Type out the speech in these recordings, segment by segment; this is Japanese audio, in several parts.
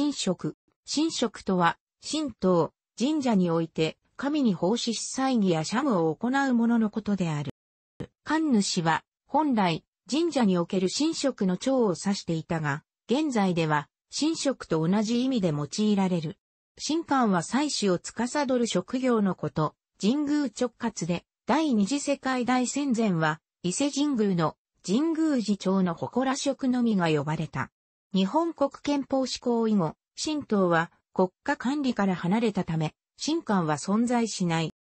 神職。神職とは、神道、神社において、神に奉仕し祭儀や社務を行う者のことである。神主は、本来、神社における神職の長を指していたが、現在では、神職と同じ意味で用いられる。神官は祭祀を司る職業のこと、神宮直轄で、第二次世界大戦前は、伊勢神宮の神宮寺町の祠職のみが呼ばれた。日本国憲法施行以後、神道は国家管理から離れたため、神官は存在しない。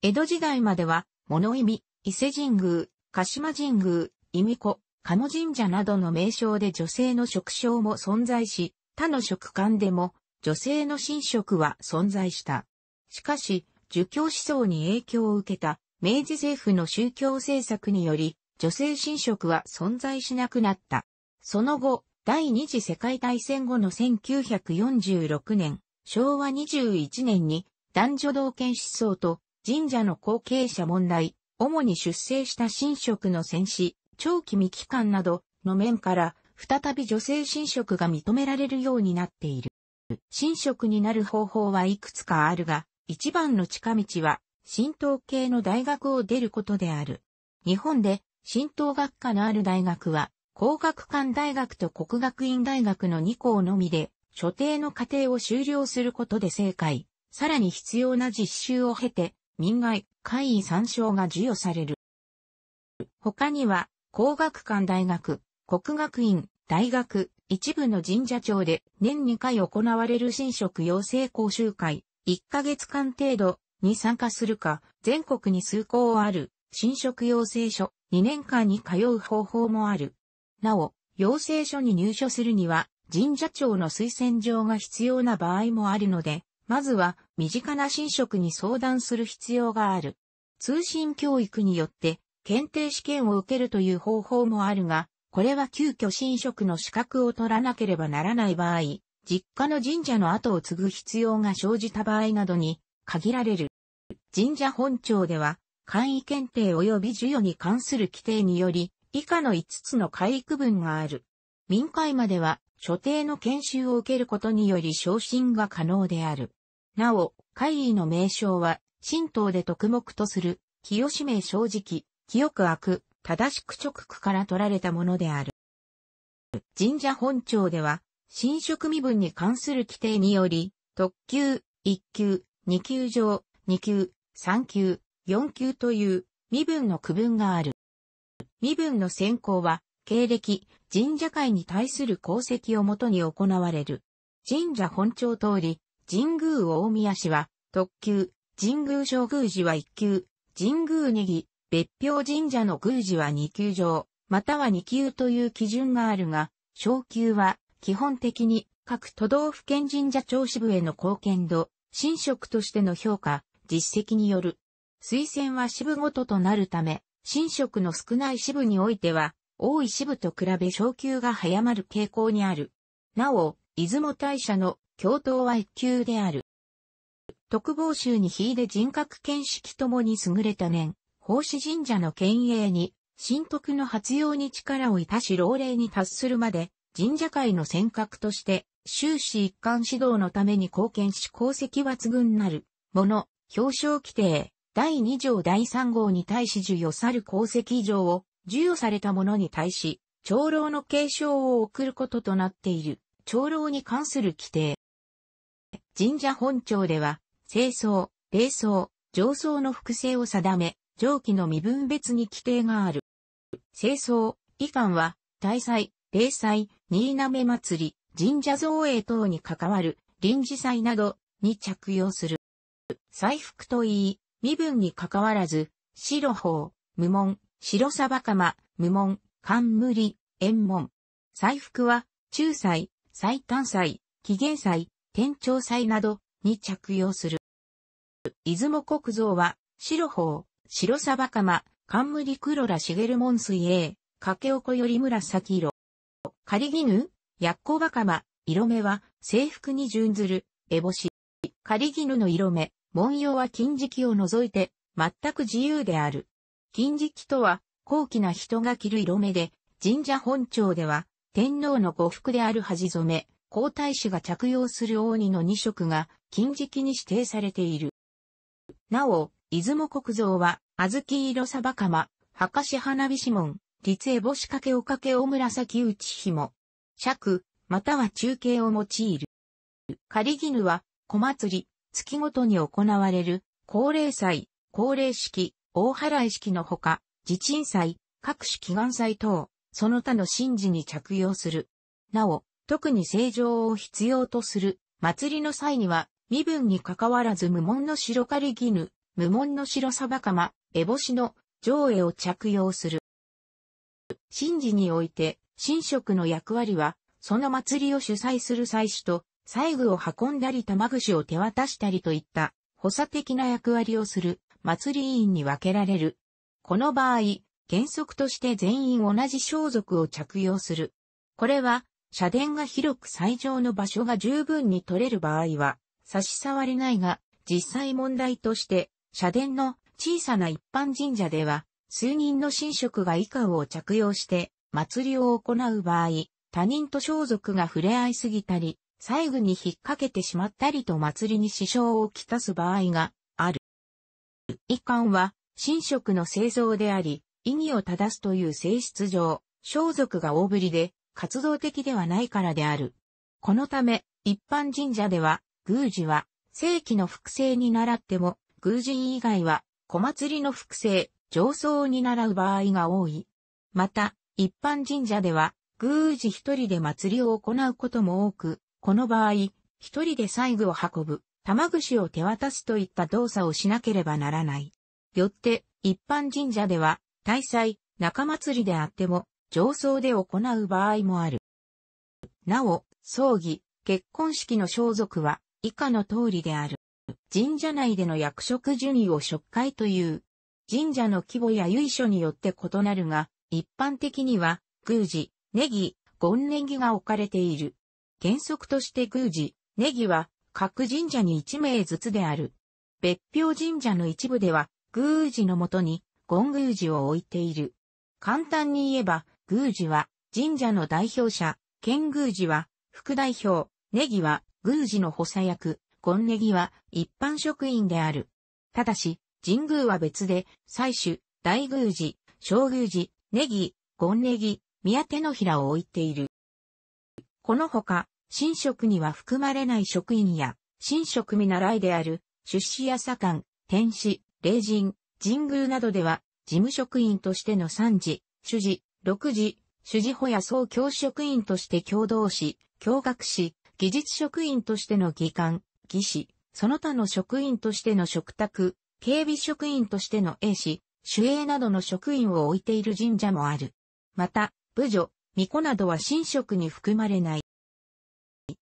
江戸時代までは、物意味、伊勢神宮、鹿島神宮、意味子、野神社などの名称で女性の職称も存在し、他の職官でも女性の神職は存在した。しかし、儒教思想に影響を受けた明治政府の宗教政策により、女性神職は存在しなくなった。その後、第二次世界大戦後の1946年、昭和21年に男女同権思想と神社の後継者問題、主に出生した神職の戦死、長期未帰還などの面から再び女性神職が認められるようになっている。神職になる方法はいくつかあるが、一番の近道は神道系の大学を出ることである。日本で神道学科のある大学は工学館大学と国学院大学の2校のみで、所定の課程を修了することで正解、さらに必要な実習を経て、民外、会員参照が授与される。他には、工学館大学、国学院、大学、一部の神社庁で年2回行われる新職養成講習会、1ヶ月間程度に参加するか、全国に数校ある、新職養成所、2年間に通う方法もある。なお、要請書に入所するには、神社長の推薦状が必要な場合もあるので、まずは身近な神職に相談する必要がある。通信教育によって検定試験を受けるという方法もあるが、これは急遽神職の資格を取らなければならない場合、実家の神社の後を継ぐ必要が生じた場合などに限られる。神社本庁では、簡易検定及び授与に関する規定により、以下の5つの海域分がある。民会までは、所定の研修を受けることにより昇進が可能である。なお、会議の名称は、神道で特目とする、清し名正直、清く悪、正しく直区から取られたものである。神社本庁では、新職身分に関する規定により、特級、1級、2級上、2級、3級、4級という身分の区分がある。身分の選考は、経歴、神社会に対する功績をもとに行われる。神社本庁通り、神宮大宮市は、特級、神宮上宮寺は1級、神宮ネギ、別表神社の宮司は2級上、または2級という基準があるが、昇級は基本的に各都道府県神社庁支部への貢献度、神職としての評価、実績による。推薦は支部ごととなるため、新色の少ない支部においては、多い支部と比べ昇級が早まる傾向にある。なお、出雲大社の教頭は一級である。特防衆に秀で人格見識ともに優れた年、法師神社の県営に、神徳の発揚に力をいたし老齢に達するまで、神社会の尖閣として、終始一貫指導のために貢献し功績抜群なる、もの、表彰規定、第2条第3号に対し授与さる功績以上を授与された者に対し、長老の継承を送ることとなっている、長老に関する規定。神社本庁では、清掃、霊葬、上層の複製を定め、上記の身分別に規定がある。清掃、遺憾は、大祭、霊祭、新滑祭り、神社造営等に関わる、臨時祭などに着用する。祭服といい、身分に関わらず、白法、無門、白サバカ無門、冠、縁門。祭服は、中祭、最短祭、紀元祭、天朝祭などに着用する。出雲国像は、白法、白サバカ冠黒ら茂門水泳、かけおこより紫色。仮絹、やっこばかま、色目は、制服に準ずる、烏帽子。仮絹の色目、文様は金色を除いて、全く自由である。金色とは、高貴な人が着る色目で、神社本庁では、天皇の呉服である恥染め、皇太子が着用する王にの二色が、金色に指定されている。なお、出雲国像は、小豆色サバ釜、マ、博花火指紋、立絵星子掛けおかけお紫内紐、尺、または中継を用いる。仮絹は、小祭り、月ごとに行われる、高齢祭、高齢式、大払い式のほか、自鎮祭、各種祈願祭等、その他の神事に着用する。なお、特に正常を必要とする、祭りの際には、身分に関わらず無門の白仮、り絹、無門の白サバカマ、烏帽子の上下を着用する。神事において、神職の役割は、その祭りを主催する祭祀と、細具を運んだり玉串を手渡したりといった補佐的な役割をする祭り委員に分けられる。この場合、原則として全員同じ装束を着用する。これは、社殿が広く最上の場所が十分に取れる場合は、差し障りないが、実際問題として、社殿の小さな一般神社では、数人の神職が以下を着用して、祭りを行う場合、他人と装束が触れ合いすぎたり、細具に引っ掛けてしまったりと祭りに支障をきたす場合がある。遺憾は、神職の製造であり、意義を正すという性質上、装束が大ぶりで、活動的ではないからである。このため、一般神社では、宮司は、正規の複製に習っても、宮司以外は、小祭りの複製、上層に習う場合が多い。また、一般神社では、宮司一人で祭りを行うことも多く、この場合、一人で細具を運ぶ、玉串を手渡すといった動作をしなければならない。よって、一般神社では、大祭、中祭りであっても、上層で行う場合もある。なお、葬儀、結婚式の装束は、以下の通りである。神社内での役職順位を職会という、神社の規模や由緒によって異なるが、一般的には、宮司、ネギ、ンネギが置かれている。原則として宮司、ネギは各神社に1名ずつである。別表神社の一部では、宮司のもとに、権宮司を置いている。簡単に言えば、宮司は神社の代表者、県宮司は副代表、ネギは宮司の補佐役、権ネギは一般職員である。ただし、神宮は別で、祭主、大宮司、小宮司、ネギ、権ネギ、宮手の平を置いている。このほか、神職には含まれない職員や、神職見習いである、出資や左官、天使、霊人、神宮などでは、事務職員としての三次、主事、六次、主事補や総教職員として共同し、教学し、技術職員としての議官、技師、その他の職員としての嘱託、警備職員としての衛士、守衛などの職員を置いている神社もある。また、部女、巫女などは神職に含まれない。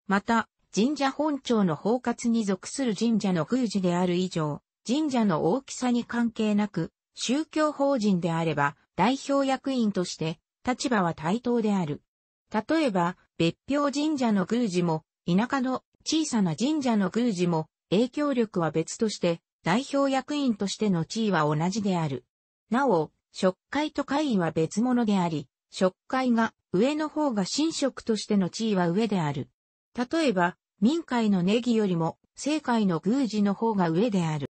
また、神社本庁の包括に属する神社の宮司である以上、神社の大きさに関係なく、宗教法人であれば、代表役員として、立場は対等である。例えば、別表神社の宮司も、田舎の小さな神社の宮司も、影響力は別として、代表役員としての地位は同じである。なお、職会と会員は別物であり、食会が上の方が神食としての地位は上である。例えば、民会のネギよりも、政界の宮司の方が上である。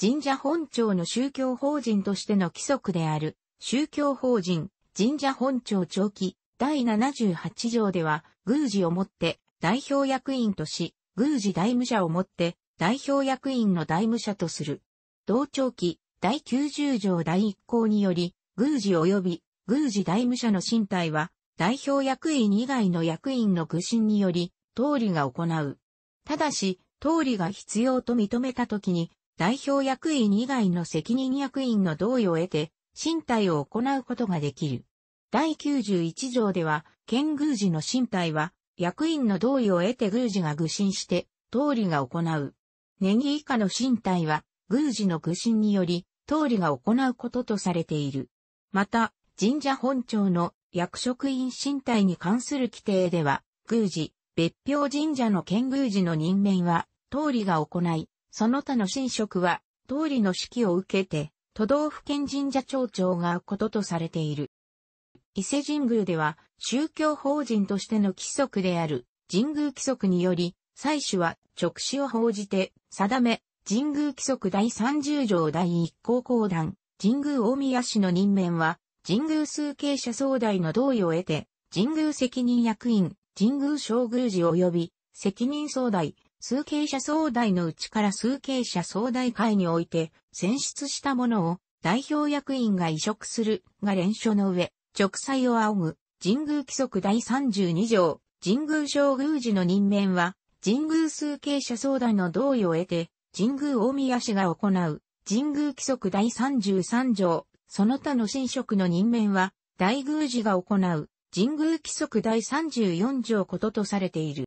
神社本庁の宗教法人としての規則である、宗教法人、神社本庁長期、第78条では、宮司をもって、代表役員とし、宮司代務者をもって、代表役員の代務者とする。同長期、第90条第1項により、宮司及び宮司大務者の身体は、代表役員以外の役員の愚心により、通りが行う。ただし、通りが必要と認めたときに、代表役員以外の責任役員の同意を得て、身体を行うことができる。第91条では、県宮司の身体は、役員の同意を得て宮司が愚心して、通りが行う。ネギ以下の身体は、宮司の愚心により、通りが行うこととされている。また、神社本庁の役職員身体に関する規定では、宮司、別表神社の県宮司の任命は、通りが行い、その他の神職は、通りの指揮を受けて、都道府県神社町長がこととされている。伊勢神宮では、宗教法人としての規則である、神宮規則により、祭祀は直視を報じて、定め、神宮規則第30条第1項公団、神宮大宮市の任免は、神宮数形者総代の同意を得て、神宮責任役員、神宮将宮寺及び、責任総代、数形者総代のうちから数形者総代会において、選出したものを、代表役員が移植する、が連署の上、直裁を仰ぐ、神宮規則第32条、神宮将宮寺の任免は、神宮数形者総代の同意を得て、神宮大宮市が行う、神宮規則第33条、その他の神職の任免は、大宮寺が行う、神宮規則第34条こととされている。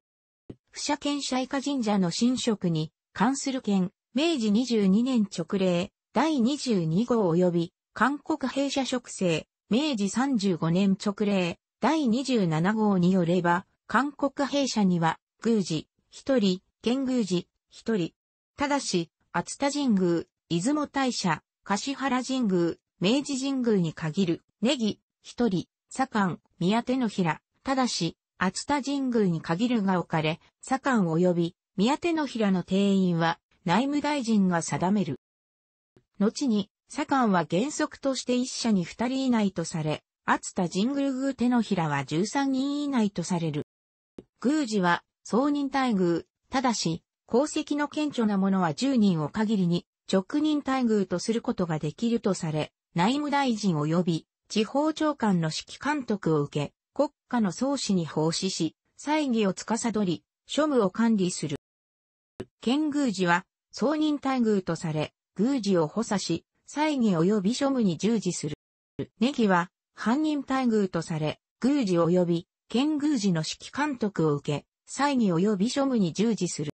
不社権社以下神社の神職に関する権。明治22年直令、第22号及び、韓国弊社職制、明治35年直令、第27号によれば、韓国弊社には、宮寺、一人、県宮寺、一人。ただし、厚田神宮、出雲大社、柏原神宮、明治神宮に限る、ネギ、一人、左官、宮手の平、ただし、厚田神宮に限るが置かれ、左官及び宮手の平の定員は内務大臣が定める。後に、左官は原則として一社に二人以内とされ、厚田神宮宮手の平は13人以内とされる。宮司は、総人待遇、ただし、功績の顕著なものは10人を限りに、直人待遇とすることができるとされ、内務大臣及び地方長官の指揮監督を受け、国家の創始に奉仕し、祭儀を司り、庶務を管理する。県宮司は、総人待遇とされ、宮司を補佐し、祭儀及び庶務に従事する。ネギは、犯人待遇とされ、宮司及び、県宮司の指揮監督を受け、祭儀及び庶務に従事する。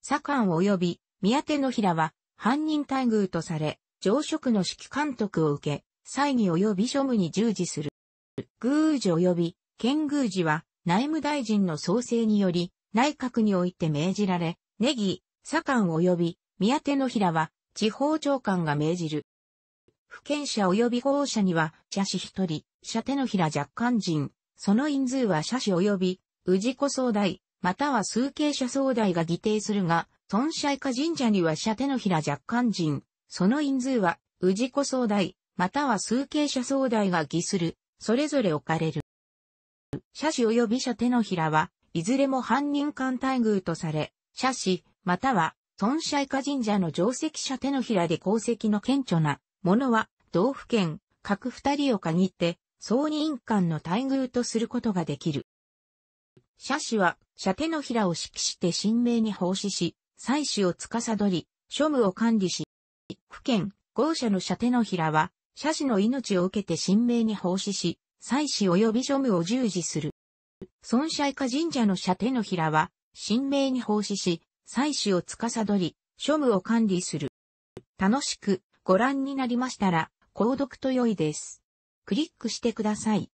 左官及び、宮手の平は、犯人待遇とされ、上職の指揮監督を受け、祭儀及び庶務に従事する。宮司及び県宮司は内務大臣の創生により内閣において命じられ、ネギ、左官及び宮手の平は地方長官が命じる。不県者及び豪者には、社士一人、社手の平若干人、その人数は社士及び、氏子総代、または数形者総代が議定するが、尊社以下神社には社手の平若干人、その因数は、治子総代、または数形者総代が偽する、それぞれ置かれる。社死及び社手のひらは、いずれも犯人間待遇とされ、社死、または、孫社以下神社の定石者手のひらで功績の顕著な、ものは、道府県、各二人を限って、総人間の待遇とすることができる。社氏は、社手のひらを指揮して神明に奉仕し、祭祀を司り、庶務を管理し、府県、豪社の射手のひらは、社士の命を受けて神明に奉仕し、祭祀及び庶務を従事する。孫社以下神社の社手のひらは、神明に奉仕し、祭祀を司り、庶務を管理する。楽しくご覧になりましたら、購読と良いです。クリックしてください。